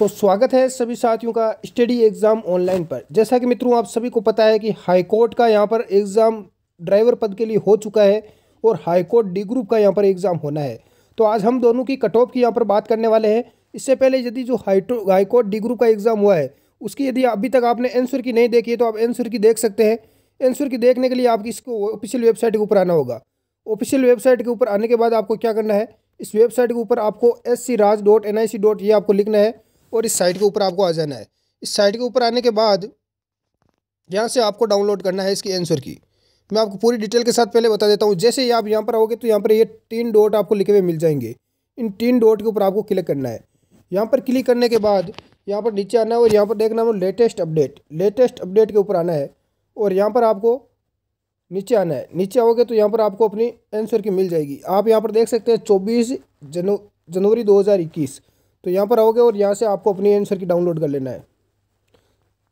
तो स्वागत है सभी साथियों का स्टडी एग्ज़ाम ऑनलाइन पर जैसा कि मित्रों आप सभी को पता है कि हाईकोर्ट का यहाँ पर एग्ज़ाम ड्राइवर पद के लिए हो चुका है और हाईकोर्ट डी ग्रुप का यहाँ पर एग्ज़ाम होना है तो आज हम दोनों की कट ऑफ की यहाँ पर बात करने वाले हैं इससे पहले यदि जो हाईटो हाईकोर्ट डी ग्रुप का एग्ज़ाम हुआ है उसकी यदि अभी तक आपने एंसर की नहीं देखी है तो आप एंसर की देख सकते हैं एंसर की देखने के लिए आप इसको ऑफिशियल वेबसाइट के ऊपर आना होगा ऑफिशियल वेबसाइट के ऊपर आने के बाद आपको क्या करना है इस वेबसाइट के ऊपर आपको S C Raj dot N I C dot ये आपको लिखना है और इस साइट के ऊपर आपको आ जाना है इस साइट के ऊपर आने के बाद यहाँ से आपको डाउनलोड करना है इसकी आंसर की मैं आपको पूरी डिटेल के साथ पहले बता देता हूँ जैसे ही आप यहाँ पर आओगे तो यहाँ पर ये तीन डॉट आपको लिखे हुए मिल जाएंगे इन तीन डॉट के ऊपर आपको क्लिक करना है यहाँ पर क्लिक करने के बाद यहाँ पर नीचे आना है और यहाँ पर देखना है लेटेस्ट अपडेट लेटेस्ट अपडेट के ऊपर आना है और यहाँ पर आपको नीचे आना है नीचे आओगे तो यहाँ पर आपको अपनी आंसर की मिल जाएगी आप यहाँ पर देख सकते हैं चौबीस जनवरी दो तो यहाँ पर आओगे और यहाँ से आपको अपनी एंसर की डाउनलोड कर लेना है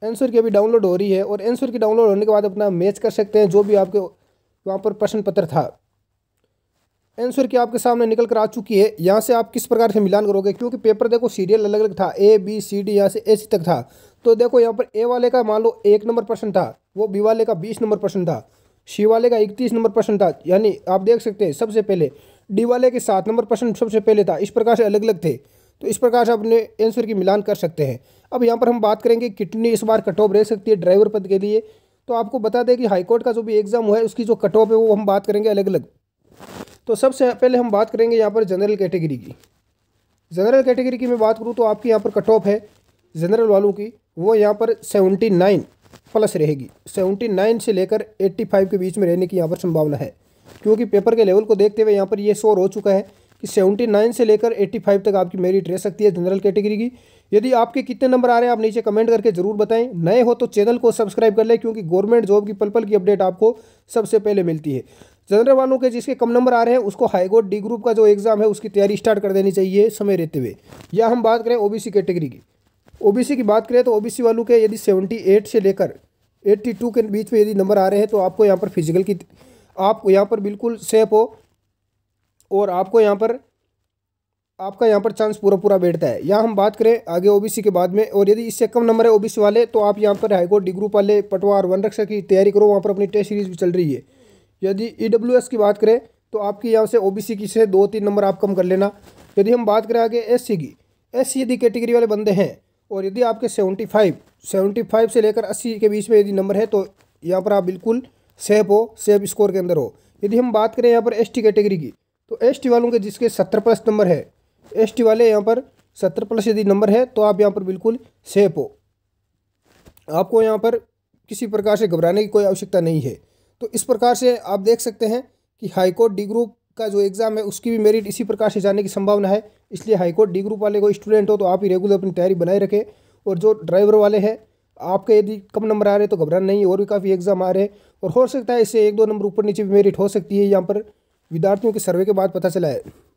एंसर की अभी डाउनलोड हो रही है और एंसर की डाउनलोड होने के बाद अपना मैच कर सकते हैं जो भी आपके वहाँ पर प्रश्न पत्र था एंसर की आपके सामने निकल कर आ चुकी है यहाँ से आप किस प्रकार से मिलान करोगे क्योंकि पेपर देखो सीरियल अलग अलग था ए बी सी डी यहाँ से ए सी तक था तो देखो यहाँ पर ए वाले का मान लो एक नंबर प्रश्न था वो बी वाले का बीस नंबर प्रश्न था सी वाले का इकतीस नंबर प्रश्न था यानी आप देख सकते हैं सबसे पहले डी वाले के सात नंबर प्रश्न सबसे पहले था इस प्रकार से अलग अलग थे तो इस प्रकार से अपने आंसर की मिलान कर सकते हैं अब यहाँ पर हम बात करेंगे कितनी इस बार कट ऑफ रह सकती है ड्राइवर पद के लिए तो आपको बता दें कि हाईकोर्ट का जो भी एग्ज़ाम हुआ है उसकी जो कट ऑफ है वो हम बात करेंगे अलग अलग तो सबसे पहले हम बात करेंगे यहाँ पर जनरल कैटेगरी की जनरल कैटेगरी की मैं बात करूँ तो आपकी यहाँ पर कट ऑफ है जनरल वालों की वो यहाँ पर सेवेंटी नाइन प्लस रहेगी सेवेंटी नाइन से लेकर एट्टी फाइव के बीच में रहने की यहाँ पर संभावना है क्योंकि पेपर के लेवल को देखते हुए यहाँ पर ये शोर हो चुका है कि सेवेंटी नाइन से लेकर एट्टी फाइव तक आपकी मेरिट रह सकती है जनरल कैटेगरी की यदि आपके कितने नंबर आ रहे हैं आप नीचे कमेंट करके जरूर बताएं नए हो तो चैनल को सब्सक्राइब कर लें क्योंकि गवर्नमेंट जॉब की पल पल की अपडेट आपको सबसे पहले मिलती है जनरल वालों के जिसके कम नंबर आ रहे हैं उसको हाईकोर्ट डी ग्रुप का जो एग्ज़ाम है उसकी तैयारी स्टार्ट कर देनी चाहिए समय रहते हुए या हम बात करें ओ कैटेगरी की ओ की बात करें तो ओ वालों के यदि सेवेंटी से लेकर एट्टी के बीच में यदि नंबर आ रहे हैं तो आपको यहाँ पर फिजिकल की आप यहाँ पर बिल्कुल सेफ हो और आपको यहाँ पर आपका यहाँ पर चांस पूरा पूरा बैठता है यहाँ हम बात करें आगे ओबीसी के बाद में और यदि इससे कम नंबर है ओबीसी वाले तो आप यहाँ पर हाईकोर्ट डी ग्रुप वाले पटवार वन रक्षा की तैयारी करो वहाँ पर अपनी टेस्ट सीरीज भी चल रही है यदि ई e की बात करें तो आपकी यहाँ से ओ की से दो तीन नंबर आप कम कर लेना यदि हम बात करें आगे एस की एस यदि कैटेगरी वाले बंदे हैं और यदि आपके सेवेंटी फाइव सेवेंटी फाइव से लेकर अस्सी के बीच में यदि नंबर है तो यहाँ पर आप बिल्कुल सेफ हो सेफ स्कोर के अंदर हो यदि हम बात करें यहाँ पर एस कैटेगरी की तो एस टी वालों के जिसके सत्तर प्लस नंबर है एस टी वाले यहाँ पर सत्तर प्लस यदि नंबर है तो आप यहाँ पर बिल्कुल सेफ हो आपको यहाँ पर किसी प्रकार से घबराने की कोई आवश्यकता नहीं है तो इस प्रकार से आप देख सकते हैं कि हाईकोर्ट डी ग्रुप का जो एग्ज़ाम है उसकी भी मेरिट इसी प्रकार से जाने की संभावना है इसलिए हाईकोर्ट डी ग्रुप वाले को स्टूडेंट हो तो आप ही रेगुलर अपनी तैयारी बनाए रखें और जो ड्राइवर वाले हैं आपके यदि कम नंबर आ रहे हैं तो घबराना नहीं और भी काफ़ी एग्ज़ाम आ रहे हैं और हो सकता है इससे एक दो नंबर ऊपर नीचे भी मेरिट हो सकती है यहाँ पर विद्यार्थियों के सर्वे के बाद पता चला है